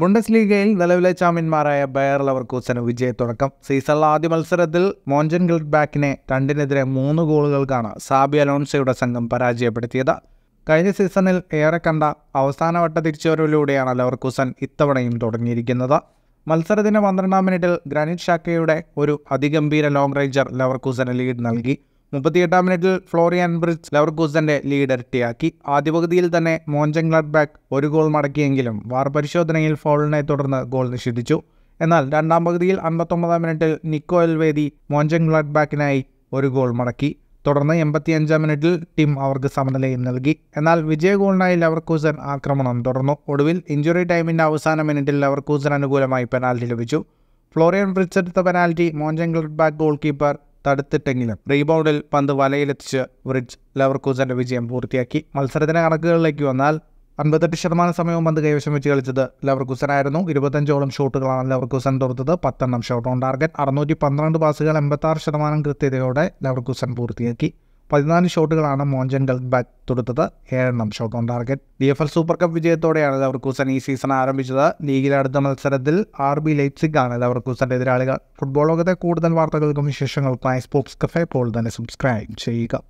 ബുണ്ടസ് ലീഗയിൽ നിലവിലെ ചാമ്പ്യന്മാരായ ബയർ ലവർക്കൂസന് തുടക്കം സീസണിലെ ആദ്യ മത്സരത്തിൽ മോഞ്ചൻ ഗിൽഡ് ബാക്കിനെ രണ്ടിനെതിരെ മൂന്ന് ഗോളുകൾക്കാണ് സാബി അലോൺസയുടെ സംഘം പരാജയപ്പെടുത്തിയത് കഴിഞ്ഞ സീസണിൽ ഏറെ കണ്ട അവസാനവട്ട തിരിച്ചുവരവിലൂടെയാണ് ലവർക്കൂസൻ ഇത്തവണയും തുടങ്ങിയിരിക്കുന്നത് മത്സരത്തിന് പന്ത്രണ്ടാം മിനിറ്റിൽ ഗ്രാനിറ്റ് ഷാക്കയുടെ ഒരു അതിഗംഭീര ലോങ് റേഞ്ചർ ലവർക്കൂസന് ലീഡ് നൽകി മുപ്പത്തിയെട്ടാം മിനിറ്റിൽ ഫ്ലോറിയൻ ബ്രിഡ്സ് ലവർകൂസന്റെ ലീഡ് ഇരട്ടിയാക്കി ആദ്യ പകുതിയിൽ തന്നെ മോഞ്ചൻ ബാക്ക് ഒരു ഗോൾ മടക്കിയെങ്കിലും വാർ പരിശോധനയിൽ ഫോളിനെ തുടർന്ന് ഗോൾ നിഷേധിച്ചു എന്നാൽ രണ്ടാം പകുതിയിൽ അൻപത്തൊമ്പതാം മിനിറ്റിൽ നിക്കോ എൽവേദി മോഞ്ചൻ ബാക്കിനായി ഒരു ഗോൾ മടക്കി തുടർന്ന് എൺപത്തിയഞ്ചാം മിനിറ്റിൽ ടീം അവർക്ക് സമനിലയും നൽകി എന്നാൽ വിജയഗോളിനായി ലവർകൂസൻ ആക്രമണം തുടർന്നു ഒടുവിൽ ഇഞ്ചുറി ടൈമിൻ്റെ അവസാന മിനിറ്റിൽ ലവർകൂസൻ അനുകൂലമായി പെനാൽറ്റി ലഭിച്ചു ഫ്ലോറിയൻ ബ്രിഡ്സ് എടുത്ത penalty Mönchengladbach goalkeeper തടുത്തിട്ടെങ്കിലും റീബൗണ്ടിൽ പന്ത് വലയിലെത്തിച്ച് ബ്രിഡ്ജ് ലവർക്കൂസന്റെ വിജയം പൂർത്തിയാക്കി മത്സരത്തിന്റെ കണക്കുകളിലേക്ക് വന്നാൽ അൻപത്തെട്ട് ശതമാനം സമയവും പന്ത് കൈവശം വെച്ച് കളിച്ചത് ലവർക്കൂസനായിരുന്നു ഇരുപത്തഞ്ചോളം ഷോട്ടുകളാണ് ലവർക്കൂസൻ തുറത്തത് പത്തെണ്ണം ഷോട്ട് ഓൺ ടാർഗറ്റ് അറുന്നൂറ്റി പന്ത്രണ്ട് പാസുകൾ എൺപത്തി ശതമാനം കൃത്യതയോടെ ലവർക്കൂസൻ പൂർത്തിയാക്കി പതിനാല് ഷോട്ടുകളാണ് മോഞ്ചൻ ഡൽബാറ്റ് തൊടുത്തത് ഏഴെണ്ണം shot on target D F L super cup വിജയത്തോടെയാണ് ലവർക്കൂസൻ ഈ സീസൺ ആരംഭിച്ചത് ലീഗിലെ അടുത്ത മത്സരത്തിൽ ആർ ബി ലൈറ്റ്സിക് ആണ് ലവർക്കൂസൻ്റെ എതിരാളികൾ ഫുട്ബോൾ ലോകത്തെ കൂടുതൽ വാർത്തകൾക്കും വിശേഷങ്ങൾക്കും ഐ സ്പോർട്സ് കഫേ പോൾ തന്നെ സബ്സ്ക്രൈബ് ചെയ്യുക